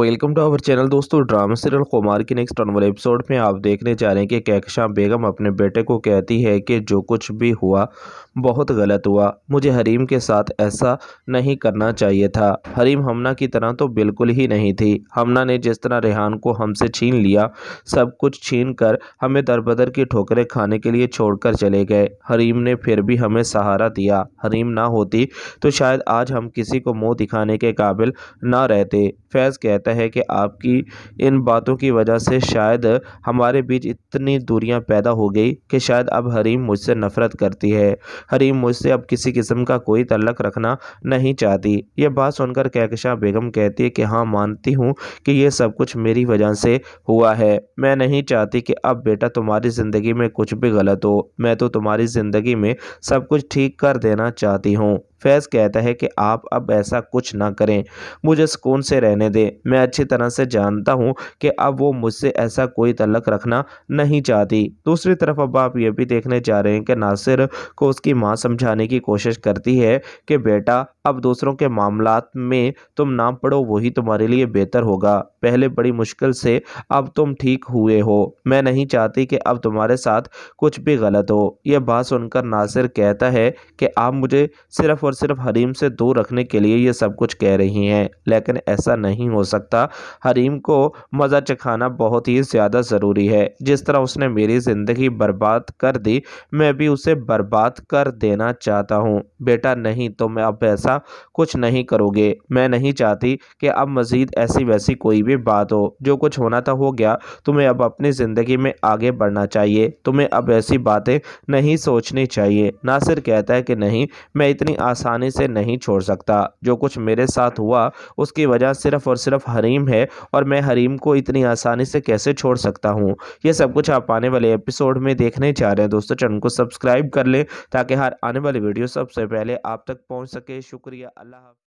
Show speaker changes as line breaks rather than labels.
welcome to our channel दोस्तों drama serial Kumar की next ऑनवल episode में आप देखने जा रहे हैं कि कैकशा बेगम अपने बेटे को कहती है कि जो कुछ भी हुआ बहुत गलत हुआ मुझे हरीम के साथ ऐसा नहीं करना चाहिए था हरीम हमना की तरह तो बिल्कुल ही नहीं थी हमना ने जिस तरह रेहान को हमसे छीन लिया सब कुछ छीन कर हमें दरबदर की ठोकरें खाने के लिए छोड़कर चले गए हरीम ने फिर भी हमें सहारा दिया हरीम ना होती तो शायद आज हम किसी को मुँह दिखाने के काबिल ना रहते फैज़ कहते कहता है कि आपकी इन बातों की वजह से शायद हमारे बीच इतनी दूरियां पैदा हो गई कि शायद अब हरीम मुझसे नफ़रत करती है हरीम मुझसे अब किसी किस्म का कोई तल्लक रखना नहीं चाहती यह बात सुनकर कहकशा बेगम कहती है कि हाँ मानती हूँ कि यह सब कुछ मेरी वजह से हुआ है मैं नहीं चाहती कि अब बेटा तुम्हारी ज़िंदगी में कुछ भी गलत हो मैं तो तुम्हारी ज़िंदगी में सब कुछ ठीक कर देना चाहती हूँ फैज़ कहता है कि आप अब ऐसा कुछ ना करें मुझे सुकून से रहने दें मैं अच्छी तरह से जानता हूँ कि अब वो मुझसे ऐसा कोई तलक रखना नहीं चाहती दूसरी तरफ अब आप ये भी देखने जा रहे हैं कि नासिर को उसकी माँ समझाने की कोशिश करती है कि बेटा अब दूसरों के मामला में तुम ना पढ़ो वही तुम्हारे लिए बेहतर होगा पहले बड़ी मुश्किल से अब तुम ठीक हुए हो मैं नहीं चाहती कि अब तुम्हारे साथ कुछ भी गलत हो यह बात सुनकर नासिर कहता है कि आप मुझे सिर्फ़ और सिर्फ हरीम से दूर रखने के लिए यह सब कुछ कह रही हैं लेकिन ऐसा नहीं हो सकता हरीम को मज़ा चखाना बहुत ही ज़्यादा ज़रूरी है जिस तरह उसने मेरी ज़िंदगी बर्बाद कर दी मैं भी उसे बर्बाद कर देना चाहता हूँ बेटा नहीं तो मैं अब ऐसा ऐसा कुछ नहीं करोगे मैं नहीं चाहती कि अब मज़ीद ऐसी वैसी कोई भी बात हो जो कुछ होना था हो गया तुम्हें अब अपनी ज़िंदगी में आगे बढ़ना चाहिए तुम्हें अब ऐसी बातें नहीं सोचनी चाहिए नासिर कहता है कि नहीं मैं इतनी आसानी से नहीं छोड़ सकता जो कुछ मेरे साथ हुआ उसकी वजह सिर्फ़ और सिर्फ हरीम है और मैं हरीम को इतनी आसानी से कैसे छोड़ सकता हूँ ये सब कुछ आप आने वाले एपिसोड में देखने जा रहे हैं दोस्तों चैनल को सब्सक्राइब कर लें ताकि हर आने वाली वीडियो सबसे पहले आप तक पहुँच सके शुक्र शुक्रिया अल्लाह हाफ